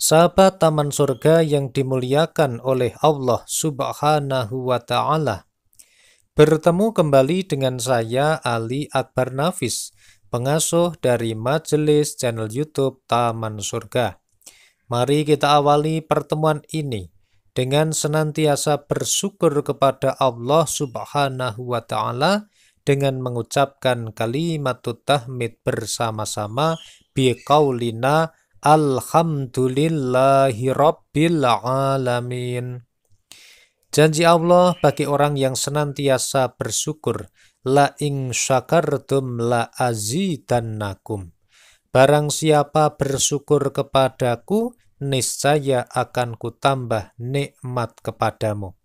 Sahabat Taman Surga yang dimuliakan oleh Allah Subhanahu wa Ta'ala, bertemu kembali dengan saya, Ali Akbar Nafis, pengasuh dari majelis channel YouTube Taman Surga. Mari kita awali pertemuan ini dengan senantiasa bersyukur kepada Allah Subhanahu wa Ta'ala dengan mengucapkan kalimat tahmid bersama-sama biqaulina Alhamdulillahi Rabbil Alamin. Janji Allah bagi orang yang senantiasa bersyukur. La ing syakartum la azidannakum. Barang siapa bersyukur kepadaku, niscaya akan kutambah nikmat kepadamu.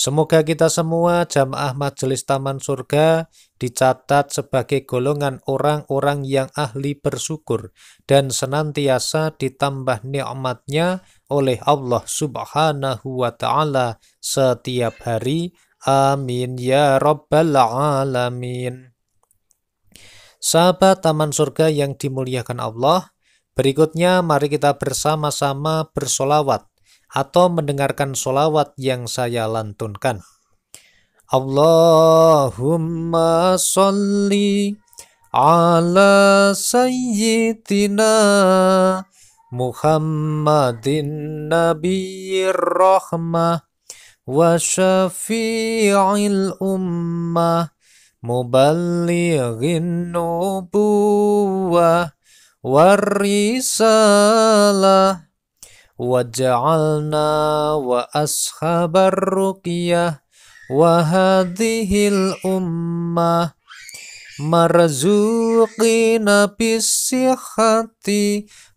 Semoga kita semua jamaah majelis taman surga dicatat sebagai golongan orang-orang yang ahli bersyukur dan senantiasa ditambah nikmatnya oleh Allah subhanahu wa ta'ala setiap hari. Amin ya rabbal alamin. Sahabat taman surga yang dimuliakan Allah, berikutnya mari kita bersama-sama bersolawat atau mendengarkan solawat yang saya lantunkan. Allahumma salli ala sayyidina Muhammadin Nabi rahmah wa syafi'il ummah muballighin nubuwah warisalah وجعلنا وأصحاب الرقية وهذه الأمة مرزوقين بالصحة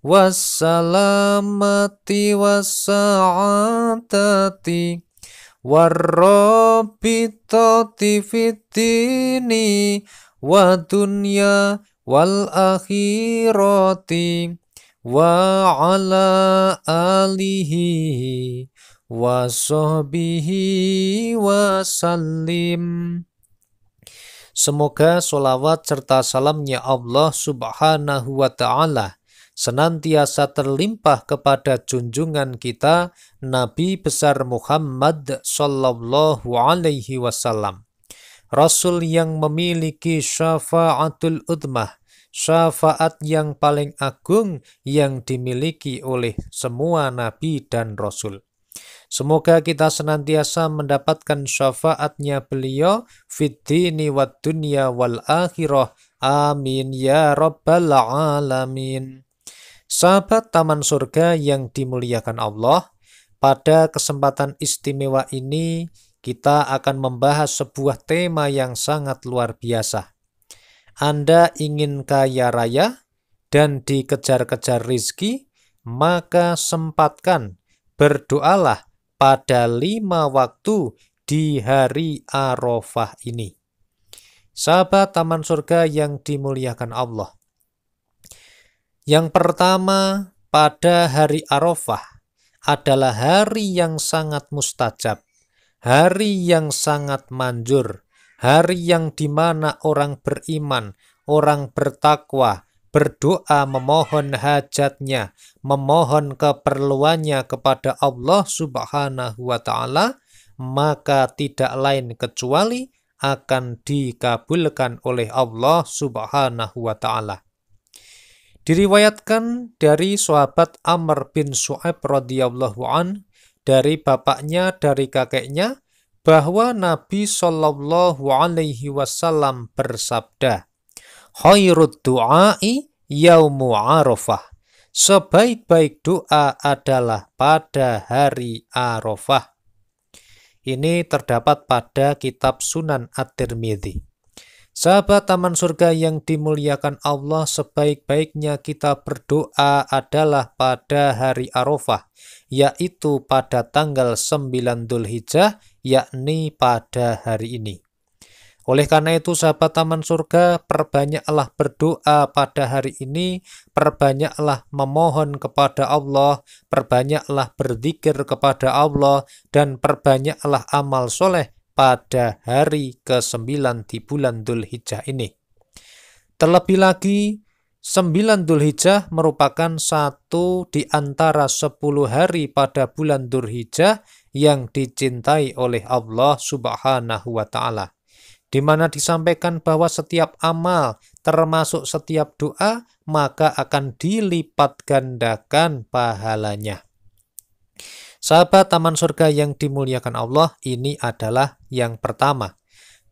والسلامة والسعادة والرابطة في الدين والدنيا والآخرة wa sahbihi wa وسلم Semoga solawat serta salamnya Allah subhanahu wa ta'ala senantiasa terlimpah kepada junjungan kita Nabi besar Muhammad sallallahu alaihi wasallam. Rasul yang memiliki syafaatul udmah, syafaat yang paling agung yang dimiliki oleh semua nabi dan rasul. Semoga kita senantiasa mendapatkan syafaatnya beliau dini wad dunya wal akhirah. Amin ya rabbal alamin. Sahabat Taman Surga yang dimuliakan Allah, pada kesempatan istimewa ini kita akan membahas sebuah tema yang sangat luar biasa. Anda ingin kaya raya dan dikejar-kejar rizki, maka sempatkan berdoalah pada lima waktu di hari Arafah ini. Sahabat Taman Surga yang dimuliakan Allah. Yang pertama, pada hari Arafah adalah hari yang sangat mustajab, hari yang sangat manjur, hari yang dimana orang beriman, orang bertakwa, berdoa memohon hajatnya, memohon keperluannya kepada Allah Subhanahu wa taala, maka tidak lain kecuali akan dikabulkan oleh Allah Subhanahu wa taala. Diriwayatkan dari sahabat Amr bin Su'aib radhiyallahu an dari bapaknya dari kakeknya bahwa Nabi Shallallahu Alaihi Wasallam bersabda, "Khairud du'ai yaumu arafah." Sebaik-baik doa adalah pada hari Arafah. Ini terdapat pada kitab Sunan At-Tirmidzi. Sahabat taman surga yang dimuliakan Allah, sebaik-baiknya kita berdoa adalah pada hari Arafah, yaitu pada tanggal 9 Dzulhijjah yakni pada hari ini. Oleh karena itu, sahabat taman surga, perbanyaklah berdoa pada hari ini, perbanyaklah memohon kepada Allah, perbanyaklah berzikir kepada Allah, dan perbanyaklah amal soleh pada hari ke-9 di bulan hijrah ini. Terlebih lagi, 9 Dzulhijjah merupakan satu di antara sepuluh hari pada bulan Dzulhijjah yang dicintai oleh Allah Subhanahu wa taala. Di mana disampaikan bahwa setiap amal termasuk setiap doa maka akan dilipat gandakan pahalanya. Sahabat taman surga yang dimuliakan Allah, ini adalah yang pertama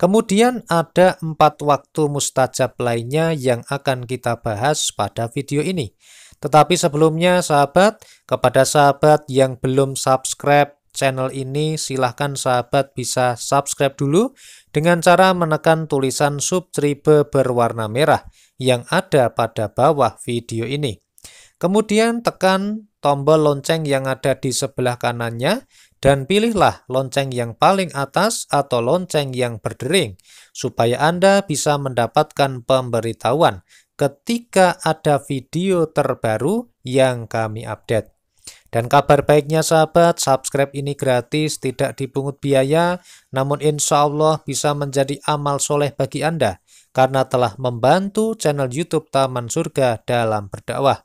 Kemudian ada empat waktu mustajab lainnya yang akan kita bahas pada video ini. Tetapi sebelumnya sahabat, kepada sahabat yang belum subscribe channel ini silahkan sahabat bisa subscribe dulu dengan cara menekan tulisan subscribe berwarna merah yang ada pada bawah video ini. Kemudian tekan tombol lonceng yang ada di sebelah kanannya dan pilihlah lonceng yang paling atas atau lonceng yang berdering supaya Anda bisa mendapatkan pemberitahuan ketika ada video terbaru yang kami update. Dan kabar baiknya sahabat, subscribe ini gratis, tidak dipungut biaya, namun insya Allah bisa menjadi amal soleh bagi Anda karena telah membantu channel YouTube Taman Surga dalam berdakwah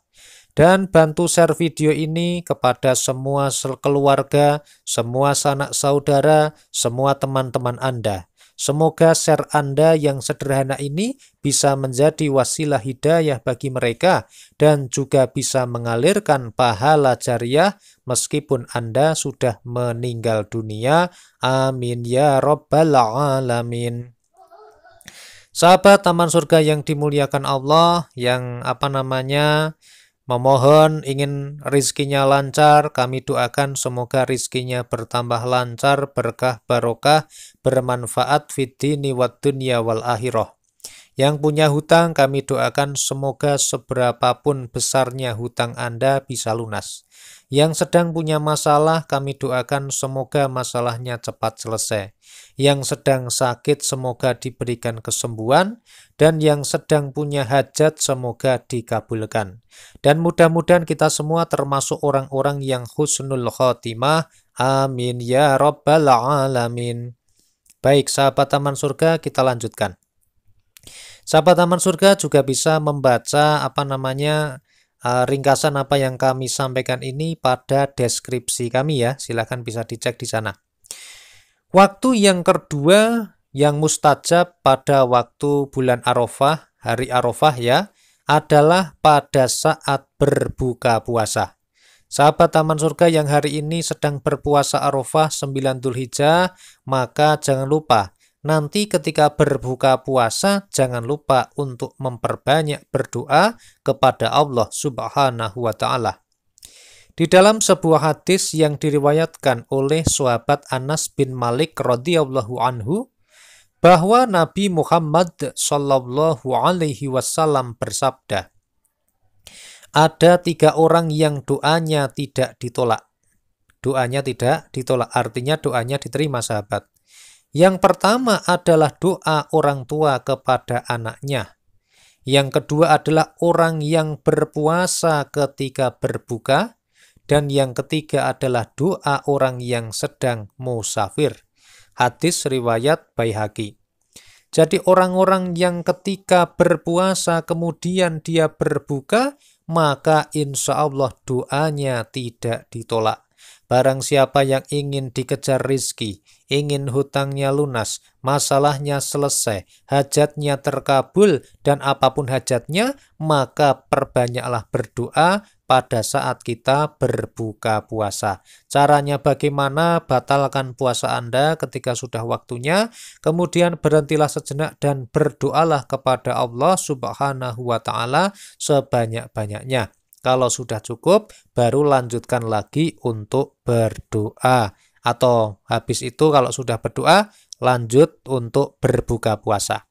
dan bantu share video ini kepada semua keluarga, semua sanak saudara, semua teman-teman Anda. Semoga share Anda yang sederhana ini bisa menjadi wasilah hidayah bagi mereka dan juga bisa mengalirkan pahala jariah meskipun Anda sudah meninggal dunia. Amin ya Rabbal Alamin. Sahabat Taman Surga yang dimuliakan Allah, yang apa namanya memohon ingin rizkinya lancar, kami doakan semoga rizkinya bertambah lancar, berkah barokah, bermanfaat fitni wad dunia wal akhirah. Yang punya hutang kami doakan semoga seberapapun besarnya hutang Anda bisa lunas. Yang sedang punya masalah kami doakan semoga masalahnya cepat selesai. Yang sedang sakit semoga diberikan kesembuhan dan yang sedang punya hajat semoga dikabulkan. Dan mudah-mudahan kita semua termasuk orang-orang yang husnul khotimah. Amin ya rabbal alamin. Baik sahabat taman surga kita lanjutkan. Sahabat Taman Surga juga bisa membaca apa namanya eh, ringkasan apa yang kami sampaikan ini pada deskripsi kami ya. Silahkan bisa dicek di sana. Waktu yang kedua yang mustajab pada waktu bulan Arafah, hari Arafah ya, adalah pada saat berbuka puasa. Sahabat Taman Surga yang hari ini sedang berpuasa Arafah 9 Dzulhijjah, maka jangan lupa Nanti ketika berbuka puasa jangan lupa untuk memperbanyak berdoa kepada Allah Subhanahu wa taala. Di dalam sebuah hadis yang diriwayatkan oleh sahabat Anas bin Malik radhiyallahu anhu bahwa Nabi Muhammad shallallahu alaihi wasallam bersabda, ada tiga orang yang doanya tidak ditolak. Doanya tidak ditolak, artinya doanya diterima sahabat. Yang pertama adalah doa orang tua kepada anaknya. Yang kedua adalah orang yang berpuasa ketika berbuka. Dan yang ketiga adalah doa orang yang sedang musafir. Hadis riwayat Baihaqi. Jadi orang-orang yang ketika berpuasa kemudian dia berbuka, maka insya Allah doanya tidak ditolak. Barang siapa yang ingin dikejar rizki, ingin hutangnya lunas, masalahnya selesai, hajatnya terkabul, dan apapun hajatnya, maka perbanyaklah berdoa pada saat kita berbuka puasa. Caranya bagaimana? Batalkan puasa Anda ketika sudah waktunya, kemudian berhentilah sejenak dan berdoalah kepada Allah Subhanahu wa Ta'ala sebanyak-banyaknya. Kalau sudah cukup, baru lanjutkan lagi untuk berdoa. Atau habis itu kalau sudah berdoa, lanjut untuk berbuka puasa.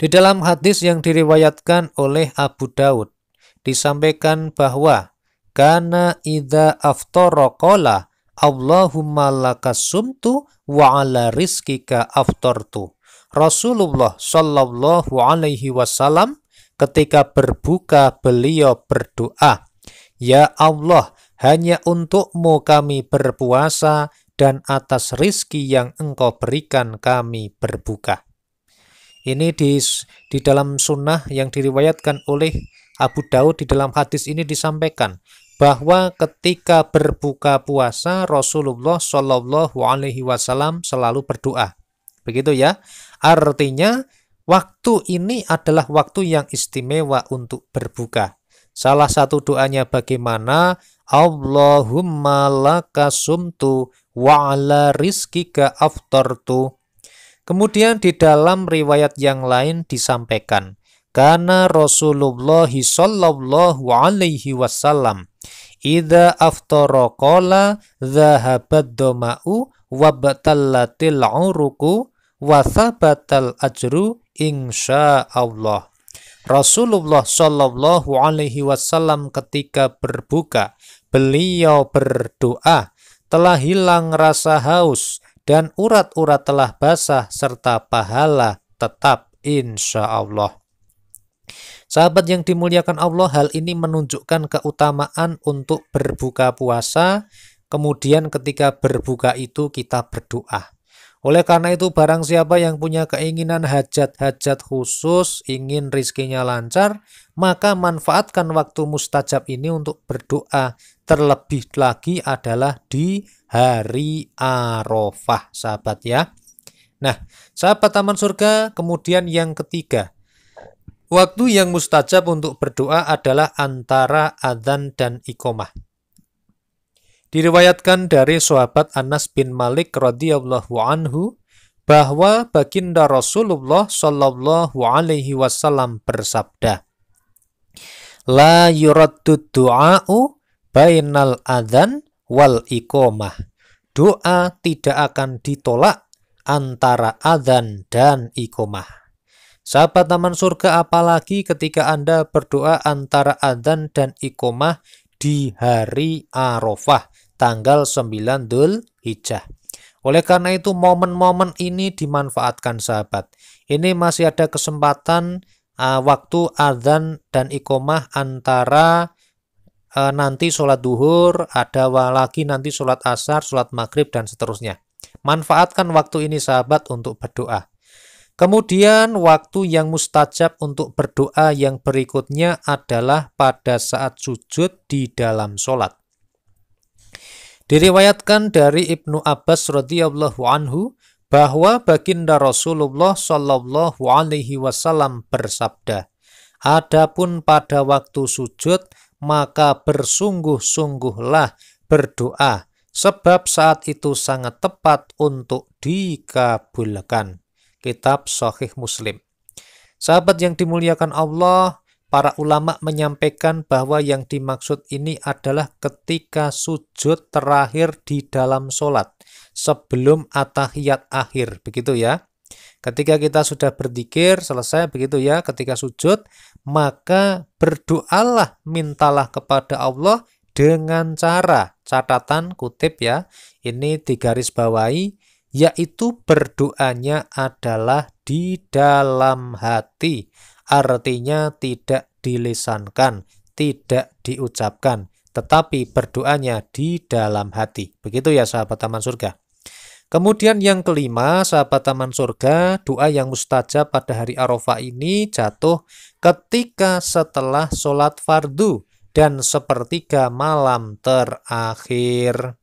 Di dalam hadis yang diriwayatkan oleh Abu Daud, disampaikan bahwa Kana idha aftoro kola Allahumma lakas sumtu wa ala rizkika aftortu. Rasulullah Shallallahu Alaihi Wasallam Ketika berbuka beliau berdoa, Ya Allah, hanya untukmu kami berpuasa dan atas rizki yang engkau berikan kami berbuka. Ini di, di dalam sunnah yang diriwayatkan oleh Abu Daud di dalam hadis ini disampaikan bahwa ketika berbuka puasa Rasulullah Shallallahu Alaihi Wasallam selalu berdoa. Begitu ya. Artinya Waktu ini adalah waktu yang istimewa untuk berbuka. Salah satu doanya bagaimana? Allahumma laka sumtu wa ala rizkika aftartu. Kemudian di dalam riwayat yang lain disampaikan, karena Rasulullah sallallahu alaihi wasallam Ida aftara qala doma'u wabatallatil uruku wathabatal ajru insya Allah. Rasulullah Shallallahu Alaihi Wasallam ketika berbuka, beliau berdoa, telah hilang rasa haus dan urat-urat telah basah serta pahala tetap insya Allah. Sahabat yang dimuliakan Allah, hal ini menunjukkan keutamaan untuk berbuka puasa. Kemudian, ketika berbuka itu, kita berdoa. Oleh karena itu barang siapa yang punya keinginan hajat-hajat khusus, ingin rizkinya lancar, maka manfaatkan waktu mustajab ini untuk berdoa. Terlebih lagi adalah di hari Arafah, sahabat ya. Nah, sahabat taman surga, kemudian yang ketiga. Waktu yang mustajab untuk berdoa adalah antara adzan dan ikomah. Diriwayatkan dari sahabat Anas bin Malik radhiyallahu anhu bahwa baginda Rasulullah shallallahu alaihi wasallam bersabda, "La yuraddu du'a'u bainal adhan wal iqomah. Doa tidak akan ditolak antara adhan dan iqomah. Sahabat taman surga apalagi ketika Anda berdoa antara adhan dan iqomah di hari Arafah tanggal 9 Dhul Hijjah. Oleh karena itu momen-momen ini dimanfaatkan sahabat. Ini masih ada kesempatan uh, waktu azan dan ikomah antara uh, nanti sholat duhur, ada lagi nanti sholat asar, sholat maghrib, dan seterusnya. Manfaatkan waktu ini sahabat untuk berdoa. Kemudian waktu yang mustajab untuk berdoa yang berikutnya adalah pada saat sujud di dalam sholat. Diriwayatkan dari Ibnu Abbas radhiyallahu anhu bahwa baginda Rasulullah shallallahu alaihi wasallam bersabda, "Adapun pada waktu sujud, maka bersungguh-sungguhlah berdoa, sebab saat itu sangat tepat untuk dikabulkan." Kitab Sahih Muslim. Sahabat yang dimuliakan Allah, para ulama menyampaikan bahwa yang dimaksud ini adalah ketika sujud terakhir di dalam sholat sebelum atahiyat akhir begitu ya ketika kita sudah berzikir selesai begitu ya ketika sujud maka berdoalah mintalah kepada Allah dengan cara catatan kutip ya ini digaris bawahi yaitu berdoanya adalah di dalam hati artinya tidak dilisankan, tidak diucapkan, tetapi berdoanya di dalam hati. Begitu ya sahabat taman surga. Kemudian yang kelima, sahabat taman surga, doa yang mustajab pada hari Arafah ini jatuh ketika setelah sholat fardu dan sepertiga malam terakhir.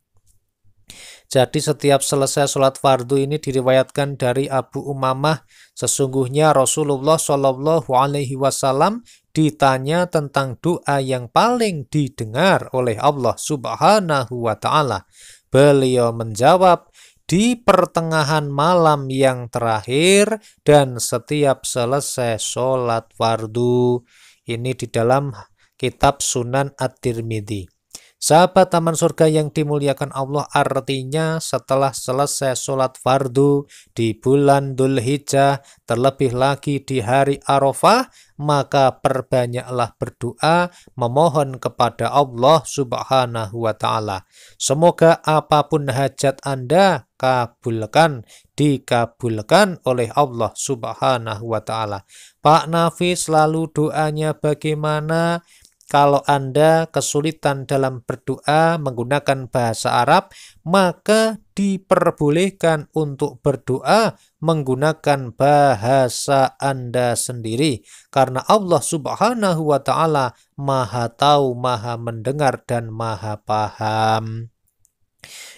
Jadi setiap selesai sholat fardu ini diriwayatkan dari Abu Umamah. Sesungguhnya Rasulullah Shallallahu Alaihi Wasallam ditanya tentang doa yang paling didengar oleh Allah Subhanahu Wa Taala. Beliau menjawab, di pertengahan malam yang terakhir dan setiap selesai sholat fardu. Ini di dalam kitab Sunan At-Tirmidzi. Sahabat taman surga yang dimuliakan Allah artinya setelah selesai sholat fardu di bulan Dhul Hijjah, terlebih lagi di hari Arafah, maka perbanyaklah berdoa memohon kepada Allah subhanahu wa ta'ala. Semoga apapun hajat Anda kabulkan, dikabulkan oleh Allah subhanahu wa ta'ala. Pak Nafi selalu doanya bagaimana? Kalau Anda kesulitan dalam berdoa menggunakan bahasa Arab, maka diperbolehkan untuk berdoa menggunakan bahasa Anda sendiri. Karena Allah subhanahu wa ta'ala maha tahu, maha mendengar, dan maha paham.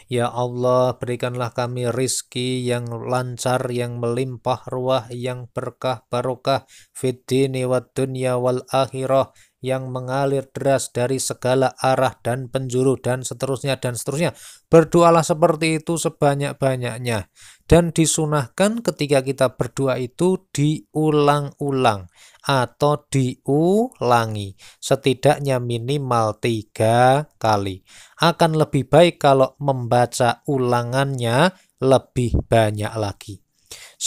Ya Allah, berikanlah kami rizki yang lancar, yang melimpah ruah, yang berkah barokah, fid dini wa dunya wal akhirah, yang mengalir deras dari segala arah dan penjuru dan seterusnya dan seterusnya. Berdoalah seperti itu sebanyak-banyaknya. Dan disunahkan ketika kita berdoa itu diulang-ulang atau diulangi setidaknya minimal tiga kali. Akan lebih baik kalau membaca ulangannya lebih banyak lagi.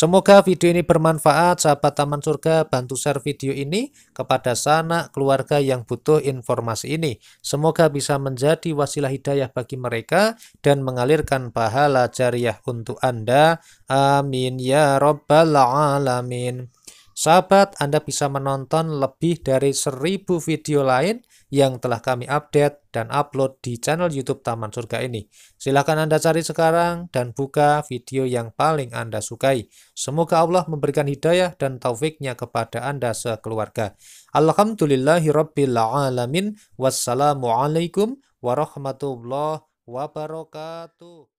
Semoga video ini bermanfaat, sahabat Taman Surga bantu share video ini kepada sanak keluarga yang butuh informasi ini. Semoga bisa menjadi wasilah hidayah bagi mereka dan mengalirkan pahala jariah untuk Anda. Amin ya robbal alamin. Sahabat, Anda bisa menonton lebih dari seribu video lain yang telah kami update dan upload di channel YouTube Taman Surga ini. Silahkan Anda cari sekarang dan buka video yang paling Anda sukai. Semoga Allah memberikan hidayah dan taufiknya kepada Anda sekeluarga. Alhamdulillahirrabbilalamin. Wassalamualaikum warahmatullahi wabarakatuh.